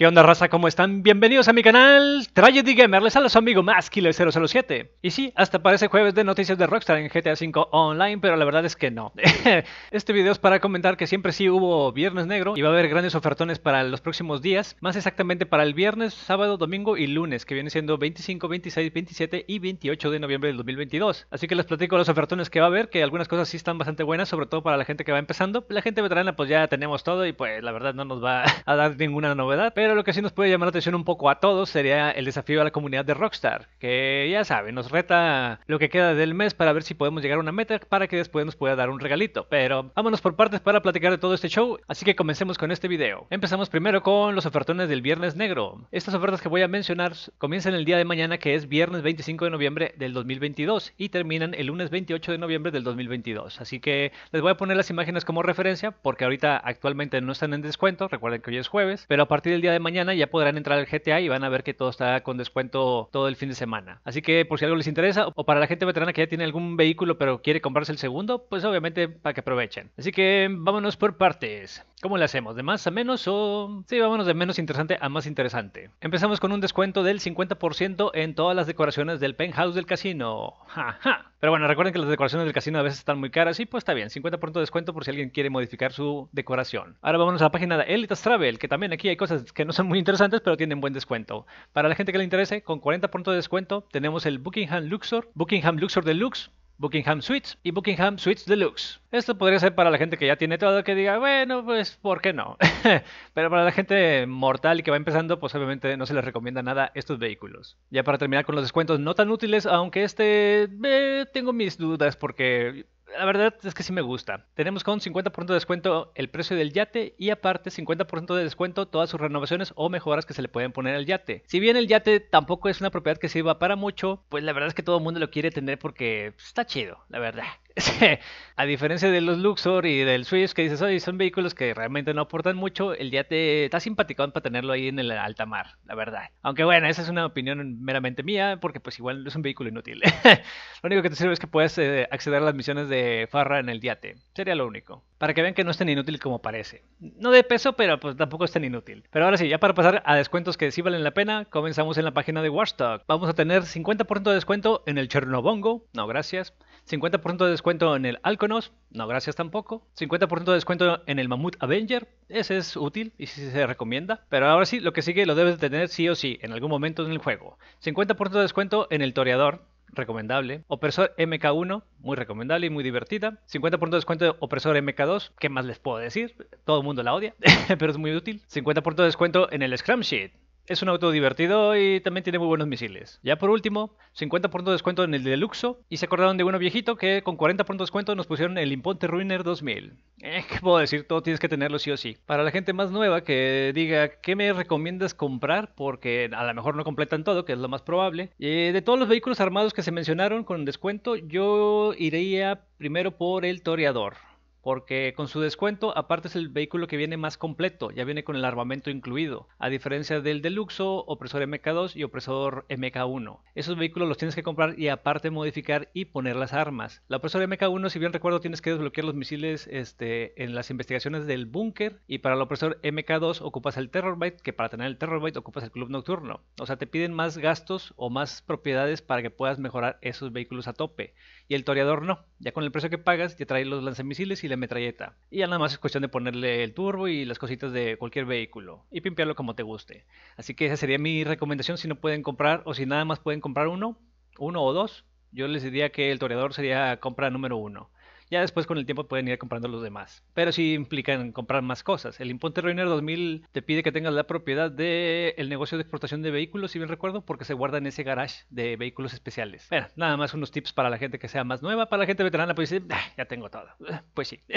¿Qué onda raza? ¿Cómo están? Bienvenidos a mi canal Tragedy Gamer, les habla su amigo Maskiller007 Y sí, hasta parece jueves de noticias de Rockstar en GTA V Online, pero la verdad es que no Este video es para comentar que siempre sí hubo Viernes Negro Y va a haber grandes ofertones para los próximos días Más exactamente para el viernes, sábado, domingo y lunes Que viene siendo 25, 26, 27 y 28 de noviembre del 2022 Así que les platico los ofertones que va a haber Que algunas cosas sí están bastante buenas, sobre todo para la gente que va empezando La gente veterana pues ya tenemos todo y pues la verdad no nos va a dar ninguna novedad Pero lo que sí nos puede llamar la atención un poco a todos sería el desafío a la comunidad de Rockstar, que ya saben, nos reta lo que queda del mes para ver si podemos llegar a una meta para que después nos pueda dar un regalito. Pero vámonos por partes para platicar de todo este show, así que comencemos con este video. Empezamos primero con los ofertones del Viernes Negro. Estas ofertas que voy a mencionar comienzan el día de mañana, que es viernes 25 de noviembre del 2022, y terminan el lunes 28 de noviembre del 2022. Así que les voy a poner las imágenes como referencia, porque ahorita actualmente no están en descuento, recuerden que hoy es jueves, pero a partir del día de mañana ya podrán entrar al GTA y van a ver que todo está con descuento todo el fin de semana. Así que por si algo les interesa o para la gente veterana que ya tiene algún vehículo pero quiere comprarse el segundo, pues obviamente para que aprovechen. Así que vámonos por partes. ¿Cómo le hacemos? ¿De más a menos o...? Sí, vámonos de menos interesante a más interesante. Empezamos con un descuento del 50% en todas las decoraciones del penthouse del casino. ¡Ja, ja pero bueno, recuerden que las decoraciones del casino a veces están muy caras y pues está bien, 50% de descuento por si alguien quiere modificar su decoración. Ahora vamos a la página de Elitas Travel, que también aquí hay cosas que no son muy interesantes, pero tienen buen descuento. Para la gente que le interese, con 40% de descuento tenemos el Buckingham Luxor, Buckingham Luxor Deluxe, Buckingham Suites y Buckingham Suites Deluxe. Esto podría ser para la gente que ya tiene todo, que diga, bueno, pues, ¿por qué no? Pero para la gente mortal y que va empezando, pues obviamente no se les recomienda nada estos vehículos. Ya para terminar con los descuentos no tan útiles, aunque este eh, tengo mis dudas porque la verdad es que sí me gusta. Tenemos con 50% de descuento el precio del yate y aparte 50% de descuento todas sus renovaciones o mejoras que se le pueden poner al yate. Si bien el yate tampoco es una propiedad que sirva para mucho, pues la verdad es que todo el mundo lo quiere tener porque pues, está chido, la verdad. a diferencia de los Luxor y del Swiss, que dices, son vehículos que realmente no aportan mucho, el Yate está simpático para tenerlo ahí en el alta mar, la verdad. Aunque bueno, esa es una opinión meramente mía, porque pues igual es un vehículo inútil. lo único que te sirve es que puedes eh, acceder a las misiones de Farra en el Yate. Sería lo único. Para que vean que no es tan inútil como parece. No de peso, pero pues tampoco es tan inútil. Pero ahora sí, ya para pasar a descuentos que sí valen la pena, comenzamos en la página de Warstock Vamos a tener 50% de descuento en el Chernobongo. No, gracias. 50% de descuento descuento en el Alconos, no gracias tampoco. 50% de descuento en el Mammoth Avenger, ese es útil y si se recomienda. Pero ahora sí, lo que sigue lo debes de tener sí o sí, en algún momento en el juego. 50% de descuento en el Toreador, recomendable. Opresor MK1, muy recomendable y muy divertida. 50% de descuento en Opresor MK2, ¿qué más les puedo decir? Todo el mundo la odia, pero es muy útil. 50% de descuento en el Scrum Sheet. Es un auto divertido y también tiene muy buenos misiles. Ya por último, 50% de descuento en el Deluxo y se acordaron de uno viejito que con 40% de descuento nos pusieron el Imponte Ruiner 2000. Eh, puedo decir? Todo tienes que tenerlo sí o sí. Para la gente más nueva que diga qué me recomiendas comprar porque a lo mejor no completan todo, que es lo más probable. Eh, de todos los vehículos armados que se mencionaron con descuento, yo iría primero por el Toreador porque con su descuento aparte es el vehículo que viene más completo, ya viene con el armamento incluido, a diferencia del Deluxo, Opresor MK2 y Opresor MK1. Esos vehículos los tienes que comprar y aparte modificar y poner las armas. La Opresor MK1, si bien recuerdo, tienes que desbloquear los misiles este, en las investigaciones del búnker y para el Opresor MK2 ocupas el Terrorbyte, que para tener el Terrorbyte ocupas el Club Nocturno. O sea, te piden más gastos o más propiedades para que puedas mejorar esos vehículos a tope. Y el Toreador no, ya con el precio que pagas ya trae los lanzamisiles y la metralleta. Y ya nada más es cuestión de ponerle el turbo y las cositas de cualquier vehículo y pimpearlo como te guste. Así que esa sería mi recomendación si no pueden comprar o si nada más pueden comprar uno, uno o dos. Yo les diría que el toreador sería compra número uno. Ya después con el tiempo pueden ir comprando los demás. Pero sí implican comprar más cosas. El Imponte Reiner 2000 te pide que tengas la propiedad del negocio de exportación de vehículos, si bien recuerdo, porque se guarda en ese garage de vehículos especiales. Bueno, nada más unos tips para la gente que sea más nueva. Para la gente veterana, pues ah, ya tengo todo. Pues sí.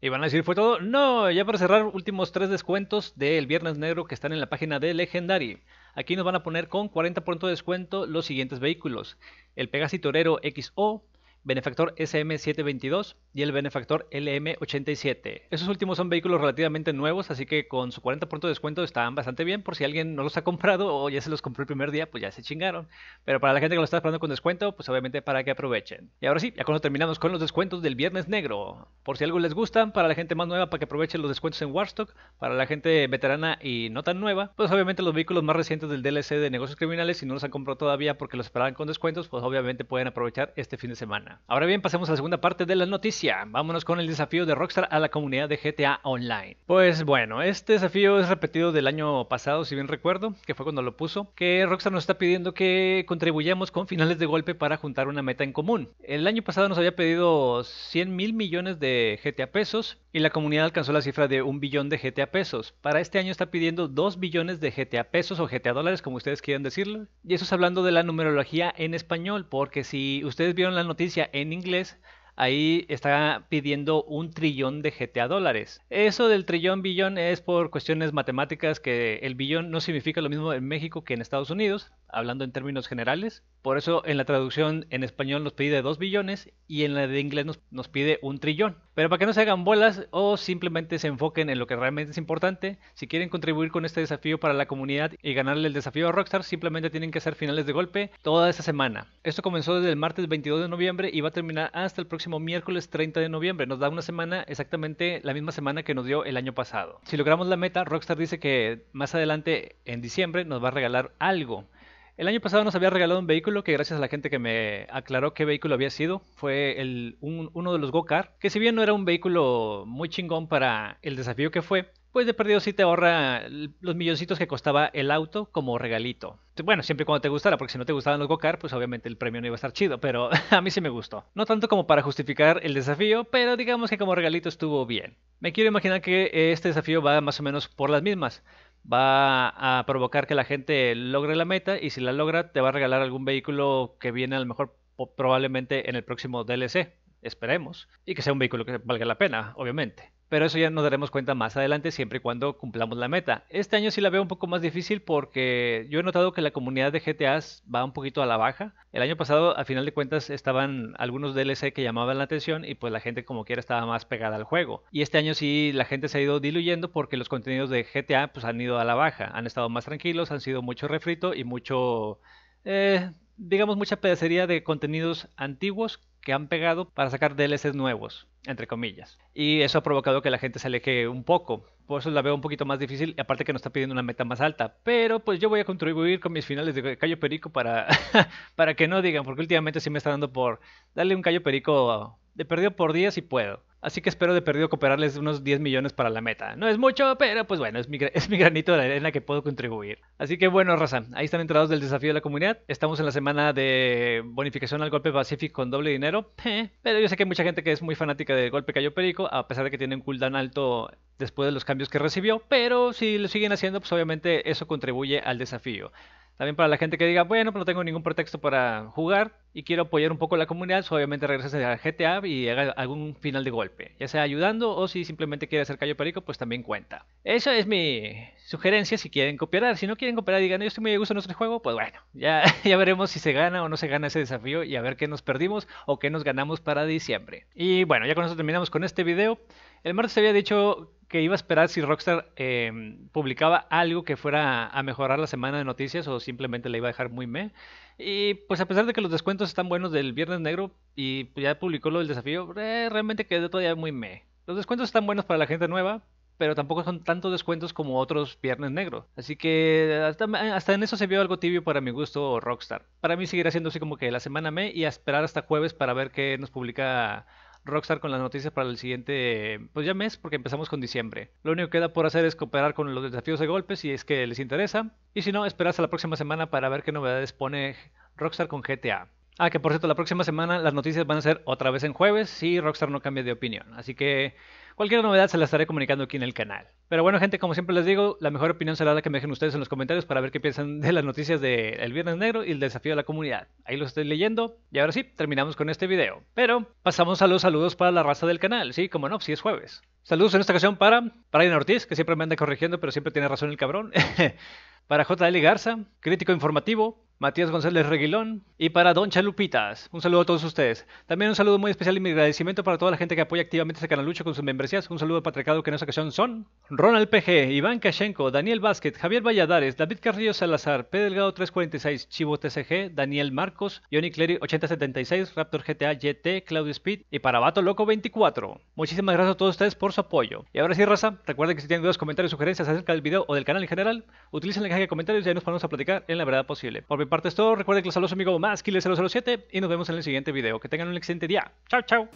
y van a decir, ¿fue todo? No, ya para cerrar, últimos tres descuentos del Viernes Negro que están en la página de Legendary. Aquí nos van a poner con 40% de descuento los siguientes vehículos. El Pegasi Torero XO, benefactor SM722 y el benefactor LM87. Esos últimos son vehículos relativamente nuevos, así que con su 40% de descuento están bastante bien. Por si alguien no los ha comprado o ya se los compró el primer día, pues ya se chingaron. Pero para la gente que lo está esperando con descuento, pues obviamente para que aprovechen. Y ahora sí, ya cuando terminamos con los descuentos del Viernes Negro. Por si algo les gusta, para la gente más nueva, para que aprovechen los descuentos en Warstock. Para la gente veterana y no tan nueva, pues obviamente los vehículos más recientes del DLC de negocios criminales, si no los han comprado todavía porque los esperaban con descuentos, pues obviamente pueden aprovechar este fin de semana. Ahora bien, pasemos a la segunda parte de la noticia. Vámonos con el desafío de Rockstar a la comunidad de GTA Online. Pues bueno, este desafío es repetido del año pasado, si bien recuerdo, que fue cuando lo puso, que Rockstar nos está pidiendo que contribuyamos con finales de golpe para juntar una meta en común. El año pasado nos había pedido 100 mil millones de GTA pesos y la comunidad alcanzó la cifra de un billón de GTA pesos. Para este año está pidiendo 2 billones de GTA pesos o GTA dólares, como ustedes quieran decirlo. Y eso es hablando de la numerología en español, porque si ustedes vieron la noticia, en inglés, ahí está pidiendo un trillón de GTA dólares. Eso del trillón billón es por cuestiones matemáticas que el billón no significa lo mismo en México que en Estados Unidos hablando en términos generales. Por eso en la traducción en español nos pide 2 billones y en la de inglés nos, nos, pide un trillón. Pero para que no se hagan bolas o simplemente se enfoquen en lo que realmente es importante, si quieren contribuir con este desafío para la comunidad y ganarle el desafío a Rockstar, simplemente tienen que hacer finales de golpe toda esta semana. Esto comenzó desde el martes 22 de noviembre y va a terminar hasta el próximo miércoles 30 de noviembre. Nos da una semana exactamente la misma semana que nos dio el año pasado. Si logramos la meta, Rockstar dice que más adelante en diciembre nos va a regalar algo. El año pasado nos había regalado un vehículo que gracias a la gente que me aclaró qué vehículo había sido, fue el, uno de los Go-Kart, que si bien no era un vehículo muy chingón para el desafío que fue, pues de perdido sí te ahorra los milloncitos que costaba el auto como regalito. Bueno, siempre cuando te gustara, porque si no te gustaban los go-kart, pues obviamente el premio no iba a estar chido, pero a mí sí me gustó. No tanto como para justificar el desafío, pero digamos que como regalito estuvo bien. Me quiero imaginar que este desafío va más o menos por las mismas va a provocar que la gente logre la meta y si la logra te va a regalar algún vehículo que viene a lo mejor probablemente en el próximo DLC, esperemos, y que sea un vehículo que valga la pena, obviamente pero eso ya nos daremos cuenta más adelante siempre y cuando cumplamos la meta. Este año sí la veo un poco más difícil porque yo he notado que la comunidad de GTA va un poquito a la baja. El año pasado, a final de cuentas, estaban algunos DLC que llamaban la atención y pues la gente como quiera estaba más pegada al juego. Y este año sí la gente se ha ido diluyendo porque los contenidos de GTA pues han ido a la baja. Han estado más tranquilos, han sido mucho refrito y mucho... Eh, digamos mucha pedacería de contenidos antiguos que han pegado para sacar DLCs nuevos, entre comillas. Y eso ha provocado que la gente se aleje un poco. Por eso la veo un poquito más difícil, aparte que nos está pidiendo una meta más alta. Pero pues yo voy a contribuir con mis finales de Cayo Perico para, para que no digan, porque últimamente sí me está dando por darle un Cayo Perico de perdido por día si puedo. Así que espero de perdido cooperarles unos 10 millones para la meta. No es mucho, pero pues bueno, es mi, es mi granito de arena que puedo contribuir. Así que bueno, Razan, ahí están entrados del desafío de la comunidad. Estamos en la semana de bonificación al golpe pacífico con doble dinero. Eh, pero yo sé que hay mucha gente que es muy fanática del golpe Cayo Perico, a pesar de que tiene un cooldown alto después de los cambios que recibió. Pero si lo siguen haciendo, pues obviamente eso contribuye al desafío. También para la gente que diga, bueno, pero pues no tengo ningún pretexto para jugar y quiero apoyar un poco la comunidad, pues obviamente regresas a GTA y haga algún final de golpe. Ya sea ayudando o si simplemente quiere hacer callo perico, pues también cuenta. Esa es mi sugerencia si quieren copiar. Si no quieren cooperar, digan, yo estoy muy de gusto en nuestro juego, pues bueno, ya, ya veremos si se gana o no se gana ese desafío y a ver qué nos perdimos o qué nos ganamos para diciembre. Y bueno, ya con eso terminamos con este video. El martes había dicho que iba a esperar si Rockstar em, publicaba algo que fuera a mejorar la semana de noticias o simplemente le iba a dejar muy me Y pues a pesar de que los descuentos están buenos del Viernes Negro y pues, ya publicó lo del desafío, eh, realmente quedó todavía muy me Los descuentos están buenos para la gente nueva, pero tampoco son tantos descuentos como otros Viernes Negros Así que hasta, en eso se vio algo tibio para mi gusto Rockstar. Para mí seguirá siendo así como que la semana me y esperar hasta jueves para ver qué nos publica Rockstar con las noticias para el siguiente, pues ya mes, porque empezamos con diciembre. Lo único que queda por hacer es cooperar con los desafíos de golpes si es que les interesa. Y si no, esperar hasta la próxima semana para ver qué novedades pone Rockstar con GTA. Ah, que por cierto, la próxima semana las noticias van a ser otra vez en jueves si Rockstar no cambia de opinión. Así que Cualquier novedad se la estaré comunicando aquí en el canal. Pero bueno, gente, como siempre les digo, la mejor opinión será la que me dejen ustedes en los comentarios para ver qué piensan de las noticias del Viernes Negro y el desafío de la comunidad. Ahí los estoy leyendo. Y ahora sí, terminamos con este video. Pero pasamos a los saludos para la raza del canal, sí, como no, si es jueves. Saludos en esta ocasión para Brian Ortiz, que siempre me anda corrigiendo, pero siempre tiene razón el cabrón. para JL Garza, crítico informativo, Matías González Reguilón y para Don Chalupitas. Un saludo a todos ustedes. También un saludo muy especial y mi agradecimiento para toda la gente que apoya activamente este canal Lucho con sus membresías. Un saludo a Patriarcado que en esta ocasión son Ronald PG, Iván Kashenko, Daniel Vázquez, Javier Valladares, David Carrillo Salazar, P. Delgado 346, Chivo TCG, Daniel Marcos, Johnny Clery 8076, Raptor GTA YT, Claudio Speed y para Vato Loco 24. Muchísimas gracias a todos ustedes por su apoyo. Y ahora sí, raza, recuerden que si tienen dudas, comentarios, sugerencias acerca del video o del canal en general, utilicen la caja de comentarios y ahí nos ponemos a platicar en la verdad posible. Por Comparte esto, todo. Recuerden que les saludos a su amigo 007 y nos vemos en el siguiente video. Que tengan un excelente día. Chao, chao.